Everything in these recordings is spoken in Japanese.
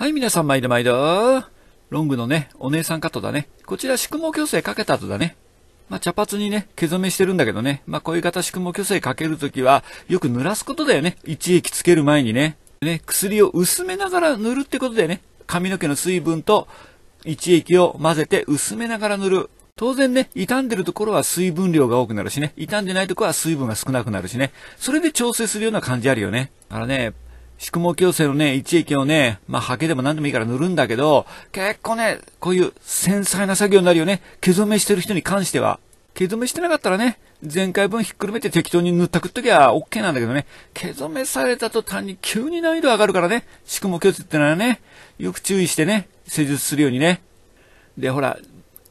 はい、皆さん、毎度毎度。ロングのね、お姉さんカットだね。こちら、宿毛矯正かけた後だね。まあ、茶髪にね、毛染めしてるんだけどね。まあ、こういう形宿毛矯正かけるときは、よく濡らすことだよね。一液つける前にね。ね、薬を薄めながら塗るってことだよね。髪の毛の水分と、一液を混ぜて薄めながら塗る。当然ね、傷んでるところは水分量が多くなるしね、傷んでないところは水分が少なくなるしね、それで調整するような感じあるよね。だからね、宿毛矯正のね、一液をね、まあ、刷毛でも何でもいいから塗るんだけど、結構ね、こういう繊細な作業になるよね。毛染めしてる人に関しては。毛染めしてなかったらね、前回分ひっくるめて適当に塗ったくっときゃ OK なんだけどね、毛染めされた途端に急に難易度上がるからね、宿毛矯正ってのはね、よく注意してね、施術するようにね。で、ほら、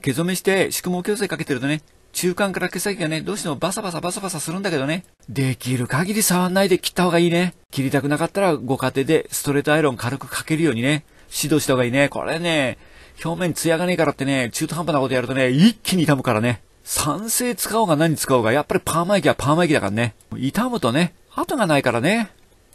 毛染めして宿毛矯正かけてるとね、中間から毛先がね、どうしてもバサバサバサバサするんだけどね。できる限り触んないで切った方がいいね。切りたくなかったらご家庭でストレートアイロン軽くかけるようにね、指導した方がいいね。これね、表面艶がねえからってね、中途半端なことやるとね、一気に傷むからね。酸性使おうが何使おうが、やっぱりパーマ液はパーマ液だからね。傷むとね、後がないからね。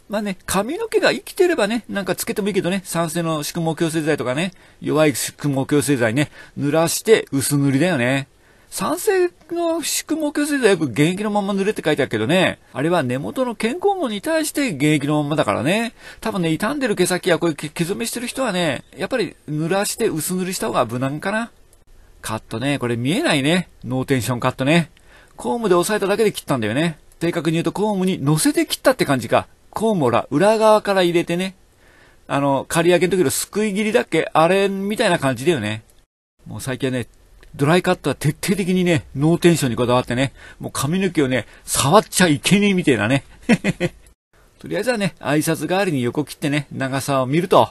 まあね、髪の毛が生きてればね、なんかつけてもいいけどね、酸性の縮毛矯正剤とかね、弱い縮毛矯正剤ね、濡らして薄塗りだよね。酸性の宿毛矯正剤はよく現役のまま塗れって書いてあるけどね。あれは根元の健康毛に対して現役のままだからね。多分ね、傷んでる毛先やこういう毛染めしてる人はね、やっぱり濡らして薄塗りした方が無難かな。カットね、これ見えないね。ノーテンションカットね。コームで押さえただけで切ったんだよね。正確に言うとコームに乗せて切ったって感じか。コームを裏側から入れてね。あの、刈り上げの時のすくい切りだっけあれみたいな感じだよね。もう最近はね、ドライカットは徹底的にね、ノーテンションにこだわってね、もう髪の毛をね、触っちゃいけねえみたいなね。とりあえずはね、挨拶代わりに横切ってね、長さを見ると。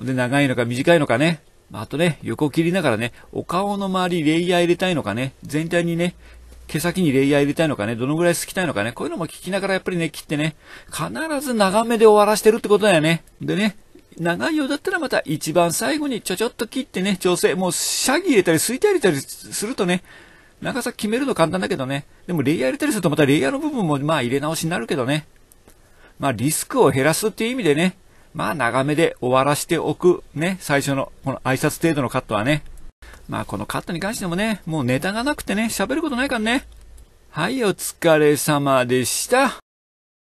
で、長いのか短いのかね。あとね、横切りながらね、お顔の周りレイヤー入れたいのかね、全体にね、毛先にレイヤー入れたいのかね、どのぐらい好きたいのかね、こういうのも聞きながらやっぱりね、切ってね、必ず長めで終わらしてるってことだよね。でね、長いようだったらまた一番最後にちょちょっと切ってね、調整。もう、シャギ入れたり、スイター入れたりするとね、長さ決めるの簡単だけどね。でも、レイヤー入れたりするとまたレイヤーの部分も、まあ、入れ直しになるけどね。まあ、リスクを減らすっていう意味でね、まあ、長めで終わらしておく、ね、最初の、この挨拶程度のカットはね。まあ、このカットに関してもね、もうネタがなくてね、喋ることないからね。はい、お疲れ様でした。